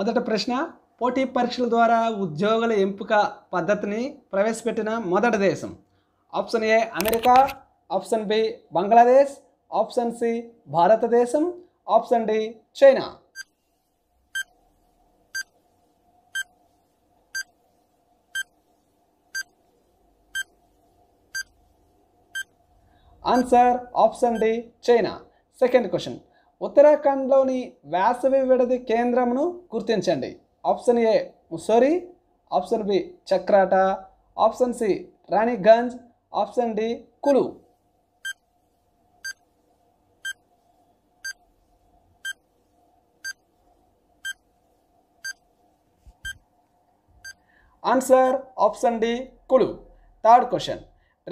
మొదటి ప్రశ్న పోటీ పరీక్షల ద్వారా ఉద్యోగుల ఎంపిక పద్ధతిని ప్రవేశపెట్టిన మొదటి దేశం option A America option B Bangladesh option C భారతదేశం option D China answer option D China second question ఉత్తరాఖండ్లోని వేసవి విడది కేంద్రమును గుర్తించండి option A Mussoorie option B Chakrata option C Raniganj option D Kullu answer option D Kullu third question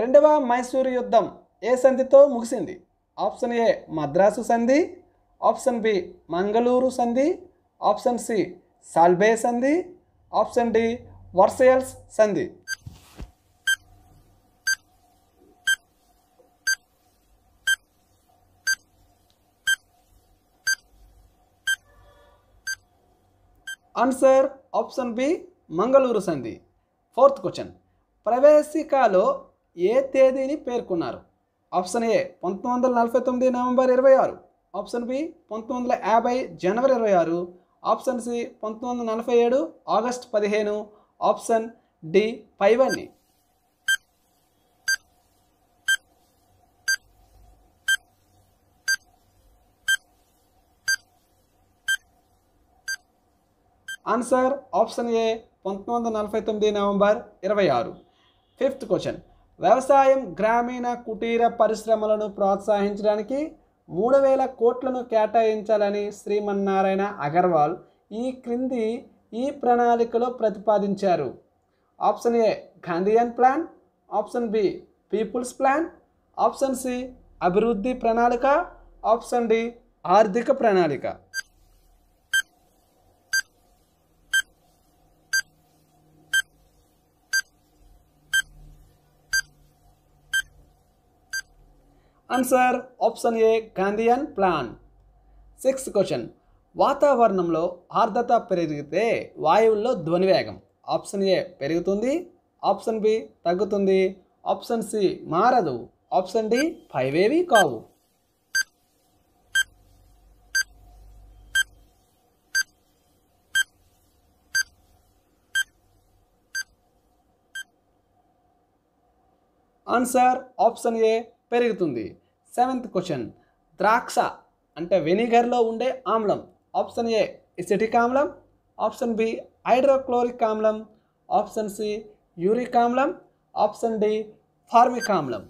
రెండవ మైసూరు యుద్ధం ఏ సంధితో ముగిసింది ఆప్షన్ ఏ మద్రాసు సంధి ఆప్షన్ బి మంగళూరు సంధి ఆప్షన్ సి సాల్బే సంధి ఆప్షన్ డి వర్సయల్స్ సంధి ఆన్సర్ ఆప్షన్ బి మంగళూరు సంధి ఫోర్త్ క్వశ్చన్ ప్రవేశికలో ఏ తేదీని పేర్కొన్నారు ఆప్షన్ ఏ పంతొమ్మిది వందల నలభై తొమ్మిది నవంబర్ ఇరవై ఆరు ఆప్షన్ బి పంతొమ్మిది వందల యాభై జనవరి ఇరవై ఆరు ఆప్షన్ సి పంతొమ్మిది వందల నలభై ఏడు ఆగస్ట్ పదిహేను ఆప్షన్ డి ఫైవ్ అని ఆన్సర్ ఆప్షన్ ఏ పంతొమ్మిది వందల నలభై తొమ్మిది నవంబర్ ఇరవై ఆరు ఫిఫ్త్ క్వశ్చన్ వ్యవసాయం గ్రామీణ కుటీర పరిశ్రమలను ప్రోత్సహించడానికి మూడు వేల కోట్లను కేటాయించాలని శ్రీమన్నారాయణ అగర్వాల్ ఈ క్రింది ఈ ప్రణాళికలో ప్రతిపాదించారు option A Gandhian plan option B people's plan option C అభివృద్ధి ప్రణాళిక ఆప్షన్ డి ఆర్థిక ప్రణాళిక answer option A Gandhian plan sixth question వాతావరణంలో ఆర్ద్రత పెరిగితే వాయువుల్లో ధ్వనివేగం ఆప్షన్ ఏ పెరుగుతుంది ఆప్షన్ బి తగ్గుతుంది ఆప్షన్ సి మారదు ఆప్షన్ డి ఫైవేవి కావు ఆన్సర్ ఆప్షన్ ఏ పెరుగుతుంది సెవెంత్ క్వశ్చన్ ద్రాక్ష అంటే వెనిగర్లో ఉండే ఆమ్లం ఆప్షన్ ఏ ఎసిటిక్ ఆమ్లం ఆప్షన్ బి హైడ్రోక్లోరిక్ ఆమ్లం ఆప్షన్ సి యూరిక్ ఆమ్లం ఆప్షన్ డి ఫార్మిక్ ఆమ్లం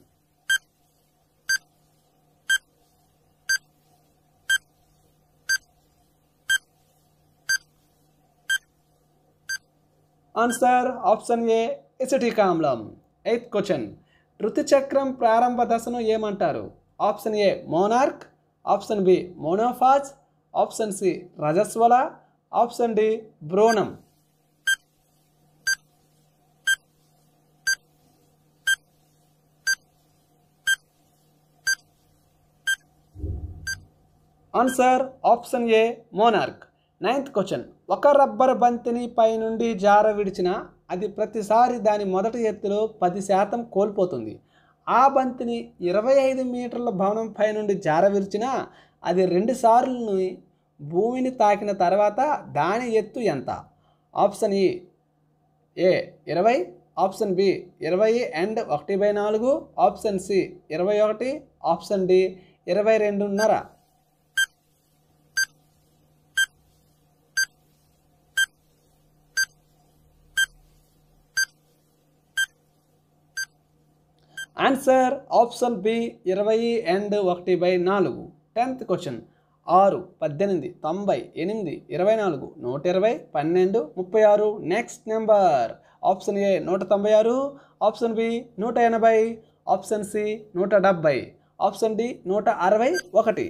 ఆన్సర్ ఆప్షన్ ఏ ఎసిటిక్ ఆమ్లం ఎయిత్ క్వశ్చన్ రుతుచక్రం ప్రారంభ దశను ఏమంటారు option A menarche option B menopause option C రజస్వల ఆప్షన్ డి ಬ್ರೋನಂ answer option A menarche ninth question ఒక రబ్బర్ బంతిని పై నుండి జార విడిచిన అది ప్రతిసారి దాని మొదటి ఎత్తులో పది శాతం కోల్పోతుంది ఆ బంతిని ఇరవై ఐదు మీటర్ల భవనం పై నుండి జారవిర్చినా అది రెండు సార్లు భూమిని తాకిన తర్వాత దాని ఎత్తు ఎంత ఆప్షన్ ఈ ఏ ఇరవై ఆప్షన్ బి ఇరవై అండ్ ఒకటి బై నాలుగు ఆప్షన్ సి ఇరవై ఒకటి ఆప్షన్ డి ఇరవై రెండున్నర ఆన్సర్ ఆప్షన్ బి ఇరవై అండ్ ఒకటి బై నాలుగు టెన్త్ క్వశ్చన్ ఆరు పద్దెనిమిది తొంభై ఎనిమిది ఇరవై నాలుగు నూట ఇరవై పన్నెండు ముప్పై ఆరు నెక్స్ట్ నెంబర్ ఆప్షన్ ఏ నూట తొంభై ఆరు ఆప్షన్ బి నూట ఎనభై ఆప్షన్ సి నూట డెబ్భై ఆప్షన్ డి నూట అరవై ఒకటి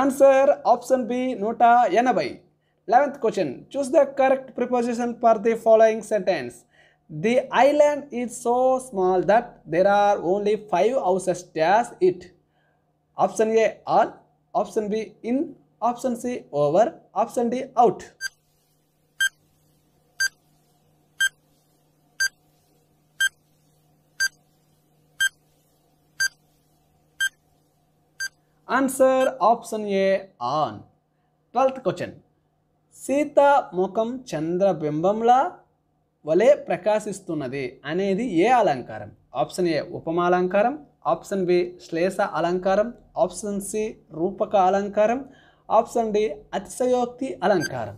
Answer option B Nota Yanabai. 11th question. Choose the correct preposition for the following sentence. The island is so small that there are only five houses dash it. Option A all, option B in, option C over, option D out. Answer option A on twelfth question Sita ముఖం చంద్రబింబంలా వలె ప్రకాశిస్తున్నది అనేది ఏ అలంకారం option A ఉపమాలంకారం option B శ్లేష అలంకారం ఆప్షన్ సి రూపక అలంకారం ఆప్షన్ డి అతిశయోక్తి అలంకారం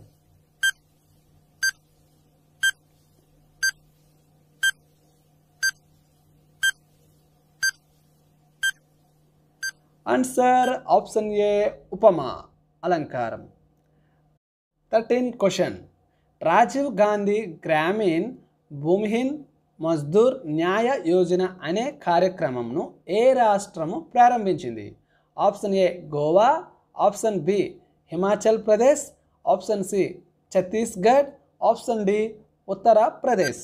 ఆన్సర్ ఆప్షన్ ఏ ఉపమా అలంకారం థర్టీన్ క్వశ్చన్ రాజీవ్ గాంధీ గ్రామీణ్ భూమిహీన్ మజ్దూర్ న్యాయ యోజన అనే కార్యక్రమంను ఏ రాష్ట్రము ప్రారంభించింది option A Goa option B Himachal Pradesh option C Chhattisgarh option D Uttar Pradesh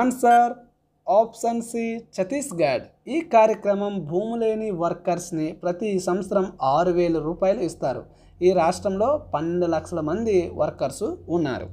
answer option C Chhattisgarh ఈ కార్యక్రమం భూమి లేని వర్కర్స్ని ప్రతి సంవత్సరం ఆరు వేల రూపాయలు ఇస్తారు ఈ రాష్ట్రంలో పన్నెండు లక్షల మంది వర్కర్సు ఉన్నారు